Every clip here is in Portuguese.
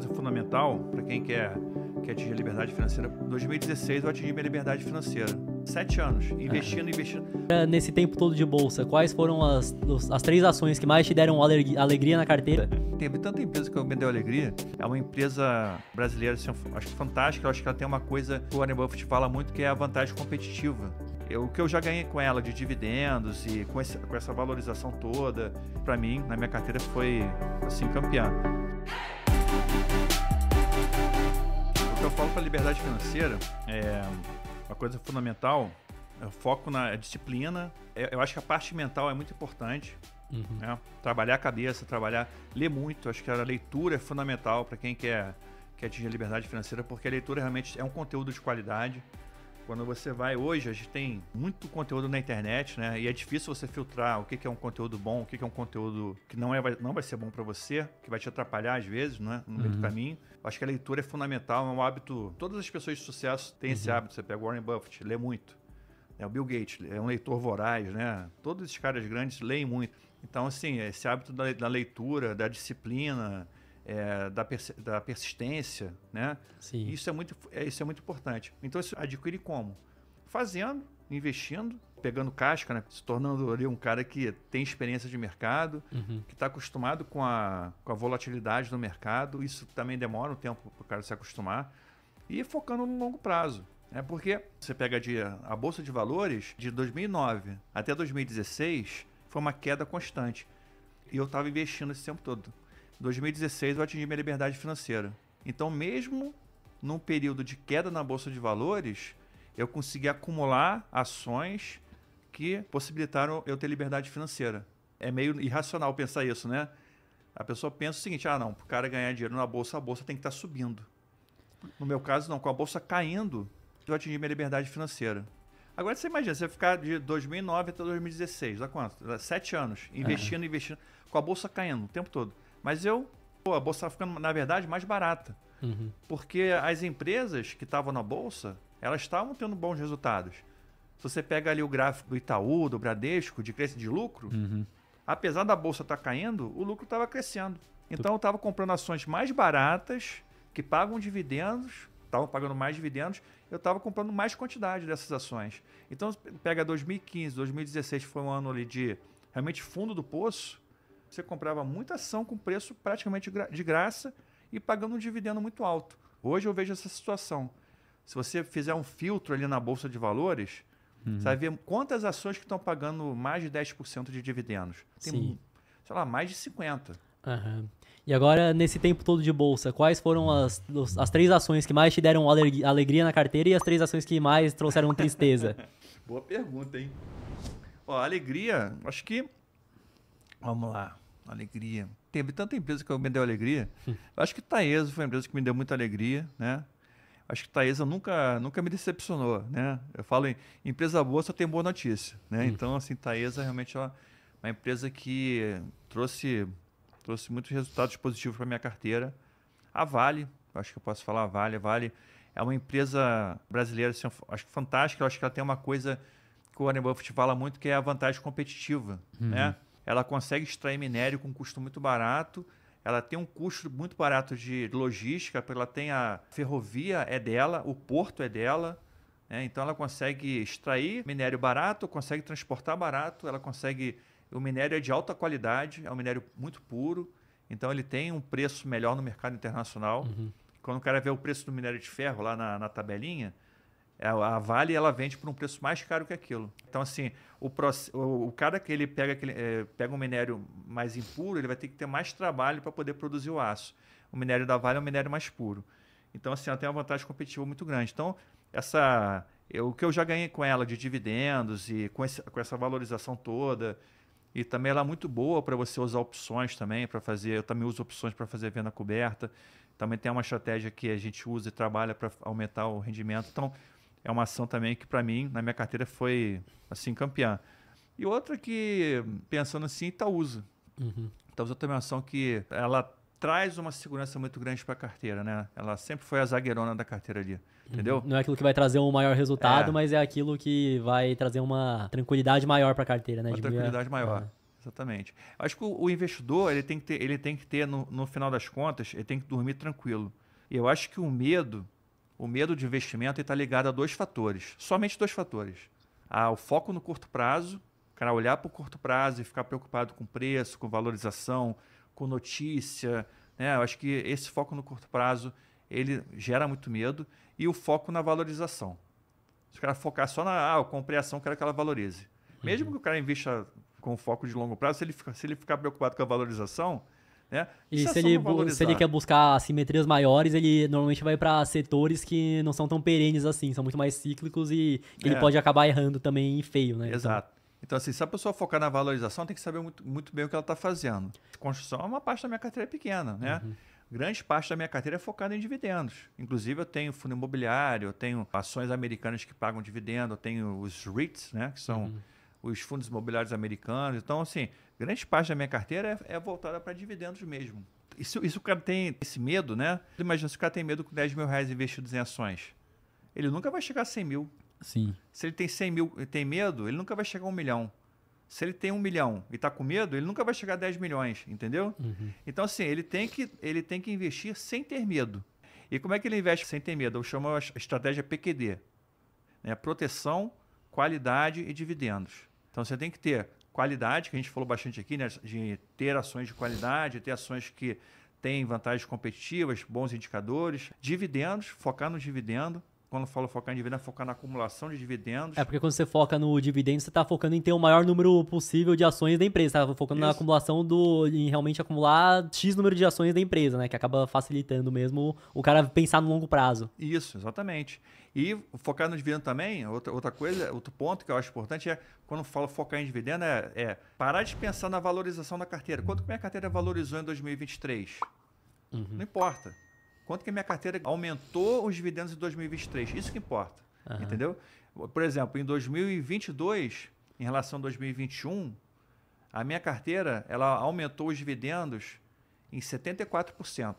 coisa fundamental para quem quer, quer atingir a liberdade financeira. Em 2016 eu atingi minha liberdade financeira. Sete anos, investindo, é. investindo. É, nesse tempo todo de bolsa, quais foram as, as três ações que mais te deram alegria na carteira? Teve tanta empresa que me deu alegria. É uma empresa brasileira, assim, acho que fantástica. Eu acho que ela tem uma coisa que o Warren Buffett fala muito, que é a vantagem competitiva. o que eu já ganhei com ela de dividendos e com, esse, com essa valorização toda, para mim, na minha carteira, foi assim, campeã. eu falo para liberdade financeira, é uma coisa fundamental, eu é foco na é disciplina. É, eu acho que a parte mental é muito importante. Uhum. Né? Trabalhar a cabeça, trabalhar, ler muito. Acho que a leitura é fundamental para quem quer, quer atingir a liberdade financeira, porque a leitura realmente é um conteúdo de qualidade. Quando você vai hoje, a gente tem muito conteúdo na internet, né? E é difícil você filtrar o que é um conteúdo bom, o que é um conteúdo que não, é, não vai ser bom para você, que vai te atrapalhar às vezes, né? No meio uhum. do caminho. Acho que a leitura é fundamental, é um hábito. Todas as pessoas de sucesso têm uhum. esse hábito. Você pega Warren Buffett, lê muito. É o Bill Gates, é um leitor voraz, né? Todos esses caras grandes leem muito. Então, assim, esse hábito da leitura, da disciplina, é, da, pers da, persistência, né? Sim. Isso é muito, é, isso é muito importante. Então, isso adquire como? Fazendo, investindo, pegando casca, né? Se tornando ali um cara que tem experiência de mercado, uhum. que está acostumado com a, com a volatilidade do mercado. Isso também demora um tempo para o cara se acostumar. E focando no longo prazo. né? porque você pega de, a Bolsa de Valores de 2009 até 2016 foi uma queda constante. E eu estava investindo esse tempo todo. 2016 eu atingi minha liberdade financeira. Então, mesmo num período de queda na bolsa de valores, eu consegui acumular ações que possibilitaram eu ter liberdade financeira. É meio irracional pensar isso, né? A pessoa pensa o seguinte: ah, não, para o cara ganhar dinheiro na bolsa, a bolsa tem que estar tá subindo. No meu caso, não, com a bolsa caindo, eu atingi minha liberdade financeira. Agora você imagina, você ficar de 2009 até 2016, dá quanto? sete anos, é. investindo, investindo, com a bolsa caindo o tempo todo. Mas eu, pô, a bolsa tá ficando, na verdade, mais barata. Uhum. Porque as empresas que estavam na bolsa, elas estavam tendo bons resultados. Se você pega ali o gráfico do Itaú, do Bradesco, de crescimento de lucro, uhum. apesar da bolsa estar tá caindo, o lucro estava crescendo. Então eu estava comprando ações mais baratas, que pagam dividendos, estavam pagando mais dividendos, eu estava comprando mais quantidade dessas ações. Então pega 2015, 2016, foi um ano ali de realmente fundo do poço, você comprava muita ação com preço praticamente de graça e pagando um dividendo muito alto. Hoje eu vejo essa situação. Se você fizer um filtro ali na Bolsa de Valores, uhum. você vai ver quantas ações que estão pagando mais de 10% de dividendos. Tem, Sim. sei lá, mais de 50%. Uhum. E agora, nesse tempo todo de bolsa, quais foram as, as três ações que mais te deram alegria na carteira e as três ações que mais trouxeram tristeza? Boa pergunta, hein? Ó, alegria, acho que Vamos lá. Alegria. Teve tanta empresa que me deu alegria. Eu acho que Taesa foi uma empresa que me deu muita alegria, né? Acho que Taesa nunca, nunca me decepcionou, né? Eu falo em empresa boa só tem boa notícia, né? Hum. Então, assim, Taesa realmente é uma, empresa que trouxe, trouxe muitos resultados positivos para minha carteira. A Vale, acho que eu posso falar a Vale. A Vale é uma empresa brasileira, assim, acho que fantástica. Eu acho que ela tem uma coisa que o Warren Buffett fala muito, que é a vantagem competitiva, uhum. né? ela consegue extrair minério com um custo muito barato, ela tem um custo muito barato de logística, porque ela tem a ferrovia é dela, o porto é dela, né? então ela consegue extrair minério barato, consegue transportar barato, ela consegue o minério é de alta qualidade, é um minério muito puro, então ele tem um preço melhor no mercado internacional. Uhum. Quando o cara vê o preço do minério de ferro lá na, na tabelinha, é, a, Vale ela vende por um preço mais caro que aquilo. Então, assim, o, o, o cara que ele pega, aquele, é, pega um minério mais impuro, ele vai ter que ter mais trabalho para poder produzir o aço. O minério da Vale é um minério mais puro. Então, assim, ela tem uma vantagem competitiva muito grande. Então, essa, eu, o que eu já ganhei com ela de dividendos e com, esse, com essa valorização toda, e também ela é muito boa para você usar opções também, para fazer. Eu também uso opções para fazer venda coberta. Também tem uma estratégia que a gente usa e trabalha para aumentar o rendimento. Então, é uma ação também que, para mim, na minha carteira foi assim campeã. E outra que, pensando assim, Itaúsa. Uhum. Itaúsa também é uma ação que ela traz uma segurança muito grande para a carteira, né? Ela sempre foi a zagueirona da carteira ali, uhum. entendeu? Não é aquilo que vai trazer um maior resultado, é. mas é aquilo que vai trazer uma tranquilidade maior para a carteira, né? Uma tranquilidade maior. É. Exatamente. Acho que o, o, investidor, ele tem que ter, ele tem que ter no, no final das contas, ele tem que dormir tranquilo. Eu acho que o medo, o medo de investimento está ligado a dois fatores, somente dois fatores. o foco no curto prazo, o cara olhar para o curto prazo e ficar preocupado com preço, com valorização, com notícia. Né? Eu acho que esse foco no curto prazo ele gera muito medo e o foco na valorização. Se o cara focar só na ah, eu comprei ação, eu quero que ela valorize. Mesmo uhum. que o cara invista com foco de longo prazo, se ele, fica, se ele ficar preocupado com a valorização, né? E é se ele, se ele, quer buscar simetrias maiores, ele normalmente vai para setores que não são tão perenes assim, são muito mais cíclicos e ele é. pode acabar errando também feio, né? Exato. Então... Então, assim, se a pessoa focar na valorização, tem que saber muito, muito bem o que ela está fazendo. Construção é uma parte da minha carteira pequena, né? Uhum. Grande parte da minha carteira é focada em dividendos. Inclusive, eu tenho fundo imobiliário, eu tenho ações americanas que pagam dividendo, eu tenho os REITs, né? Que são. Uhum os fundos imobiliários americanos. Então, assim, grande parte da minha carteira é, é voltada para dividendos mesmo. Isso, isso o cara tem esse medo, né? Imagina se o cara tem medo com 10 mil reais investidos em ações. Ele nunca vai chegar a 100 mil. Sim. Se ele tem 100 mil e tem medo, ele nunca vai chegar a 1 milhão. Se ele tem 1 milhão e está com medo, ele nunca vai chegar a 10 milhões, entendeu? Uhum. Então, assim, ele tem, que, ele tem que investir sem ter medo. E como é que ele investe sem ter medo? Eu chamo a estratégia PQD. Né? Proteção, qualidade e dividendos. Então você tem que ter qualidade, que a gente falou bastante aqui, né? De ter ações de qualidade, ter ações que têm vantagens competitivas, bons indicadores, dividendos, focar no dividendo, quando eu falo focar em dividendos, é focar na acumulação de dividendos. É porque quando você foca no dividendo, você está focando em ter o maior número possível de ações da empresa. Está focando Isso. na acumulação do. em realmente acumular X número de ações da empresa, né? Que acaba facilitando mesmo o cara pensar no longo prazo. Isso, exatamente. E focar no dividendo também, outra, outra coisa, outro ponto que eu acho importante é, quando eu falo focar em dividendo, é, é parar de pensar na valorização da carteira. Quanto que minha carteira valorizou em 2023? Uhum. Não importa quanto que a minha carteira aumentou os dividendos em 2023. Isso que importa, uhum. entendeu? Por exemplo, em 2022, em relação a 2021, a minha carteira ela aumentou os dividendos em 74%.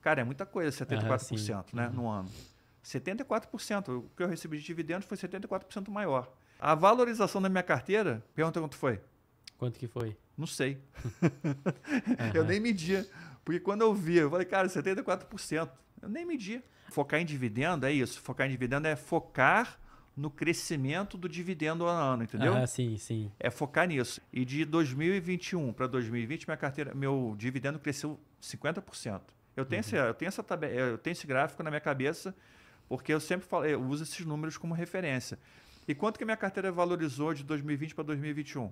Cara, é muita coisa 74%, uhum, né, uhum. no ano. 74%, o que eu recebi de dividendos foi 74% maior. A valorização da minha carteira, pergunta quanto foi? Quanto que foi? Não sei. Uhum. eu nem media. Porque quando eu vi, eu falei, cara, 74%. Eu nem medi. Focar em dividendo é isso. Focar em dividendo é focar no crescimento do dividendo ano a ano, entendeu? Ah, sim, sim. É focar nisso. E de 2021 para 2020, minha carteira, meu dividendo cresceu 50%. Eu tenho, uhum. esse, eu, tenho essa tabela, eh, eu tenho esse gráfico na minha cabeça, porque eu sempre falo, eu uso esses números como referência. E quanto que minha carteira valorizou de 2020 para 2021?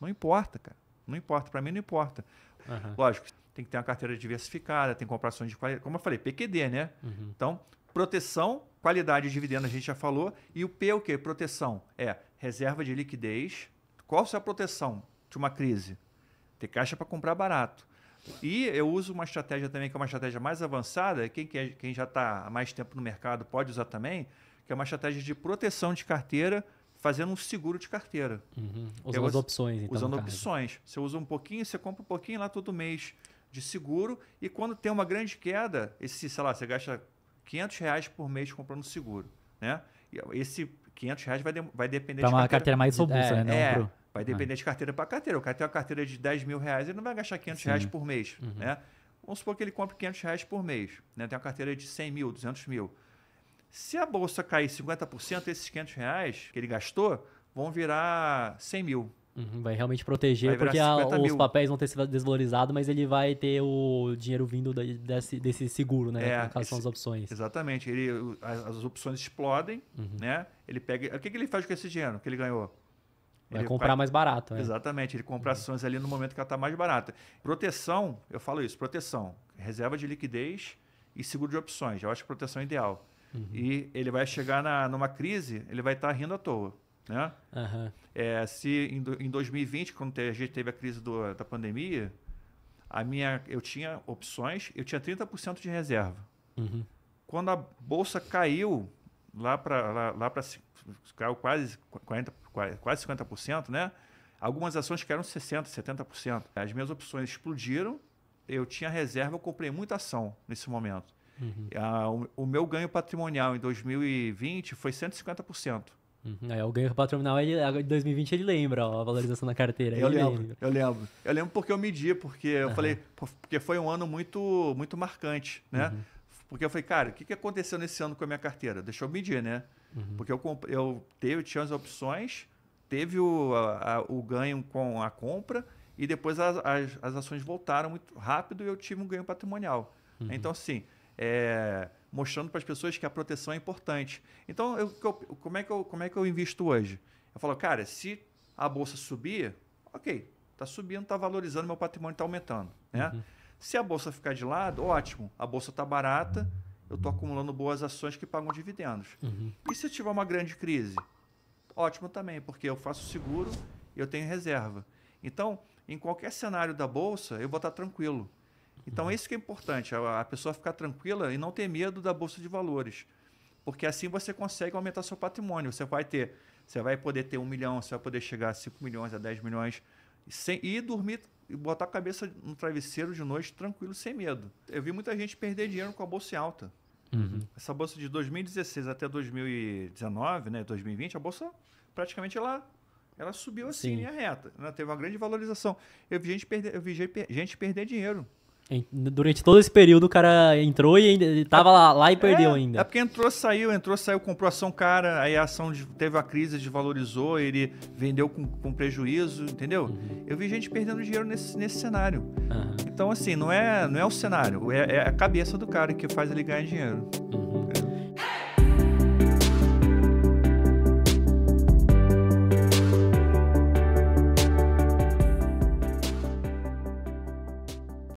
Não importa, cara. Não importa. Para mim, não importa. Uhum. Lógico, tem que ter uma carteira diversificada, tem comprações de qualidade. Como eu falei, PQD, né? Uhum. Então, proteção, qualidade e dividendo, a gente já falou. E o P é o quê? Proteção. É reserva de liquidez. Qual a sua proteção de uma crise? Ter caixa para comprar barato. E eu uso uma estratégia também, que é uma estratégia mais avançada, quem, é, quem já está há mais tempo no mercado pode usar também, que é uma estratégia de proteção de carteira, fazendo um seguro de carteira. Uhum. É usando as opções, então. Usando opções. Você usa um pouquinho, você compra um pouquinho lá todo mês de seguro e quando tem uma grande queda, esse, sei lá, você gasta 500 reais por mês comprando seguro, né? Esse 500 reais vai, de, vai depender pra de uma carteira, carteira mais robusta, é, né? É, pro... vai ah. depender ah. de carteira para carteira. O cara tem uma carteira de 10 mil reais, ele não vai gastar 500 Sim. reais por mês, uhum. né? Vamos supor que ele compre 500 reais por mês, né? Tem uma carteira de 100 mil, 200 mil. Se a bolsa cair 50%, esses 500 reais que ele gastou vão virar 100 mil, Uhum, vai realmente proteger, vai porque a, os papéis vão ter se desvalorizado, mas ele vai ter o dinheiro vindo desse, desse seguro, né? É, no caso, esse, são as opções. Exatamente. Ele, as, as opções explodem, uhum. né? Ele pega. O que, que ele faz com esse dinheiro que ele ganhou? Vai ele comprar vai, mais barato, né? Exatamente, ele compra uhum. ações ali no momento que ela está mais barata. Proteção, eu falo isso, proteção. Reserva de liquidez e seguro de opções. Eu acho proteção ideal. Uhum. E ele vai chegar na, numa crise, ele vai estar tá rindo à toa. Né? Uhum. É, se em, em 2020, quando a gente teve a crise do, da pandemia, a minha, eu tinha opções, eu tinha 30% de reserva. Uhum. Quando a bolsa caiu lá para lá, lá pra, caiu quase 40, quase 50%, né? Algumas ações eram 60%, 70%. As minhas opções explodiram, eu tinha reserva, eu comprei muita ação nesse momento. Uhum. Ah, o, o, meu ganho patrimonial em 2020 foi 150% aí uhum. é, o ganho patrimonial ele, de 2020 ele lembra ó, a valorização da carteira. Eu lembro, lembra. eu lembro. Eu lembro porque eu medi, porque eu uhum. falei, porque foi um ano muito, muito marcante, né? Uhum. Porque eu falei, cara, o que, que aconteceu nesse ano com a minha carteira? Deixa eu medir, né? Uhum. Porque eu, eu teve, tinha as opções, teve o, a, a, o ganho com a compra e depois as, as, as, ações voltaram muito rápido e eu tive um ganho patrimonial. Uhum. Então, assim, é, mostrando para as pessoas que a proteção é importante. Então, eu, como, é que eu, como é que eu invisto hoje? Eu falo, cara, se a bolsa subir, ok, está subindo, está valorizando, meu patrimônio está aumentando. Né? Uhum. Se a bolsa ficar de lado, ótimo, a bolsa está barata, eu estou acumulando boas ações que pagam dividendos. Uhum. E se tiver uma grande crise? Ótimo também, porque eu faço seguro e eu tenho reserva. Então, em qualquer cenário da bolsa, eu vou estar tranquilo. Então, é uhum. isso que é importante, a, pessoa ficar tranquila e não ter medo da bolsa de valores. Porque assim você consegue aumentar seu patrimônio. Você vai ter, você vai poder ter um milhão, você vai poder chegar a 5 milhões, a 10 milhões, sem, e dormir e botar a cabeça no travesseiro de noite tranquilo, sem medo. Eu vi muita gente perder dinheiro com a bolsa alta. Uhum. Essa bolsa de 2016 até 2019, né, 2020, a bolsa praticamente ela, ela subiu assim, Sim. linha reta. Ela né, teve uma grande valorização. Eu vi gente perder, eu vi gente perder dinheiro. Durante todo esse período, o cara entrou e ainda, tava lá, lá e perdeu é, ainda. É porque entrou, saiu, entrou, saiu, comprou ação cara, aí a ação teve a crise, desvalorizou, ele vendeu com, com prejuízo, entendeu? Uhum. Eu vi gente perdendo dinheiro nesse, nesse cenário. Uhum. Então, assim, não é, não é o cenário, é, é a cabeça do cara que faz ele ganhar dinheiro.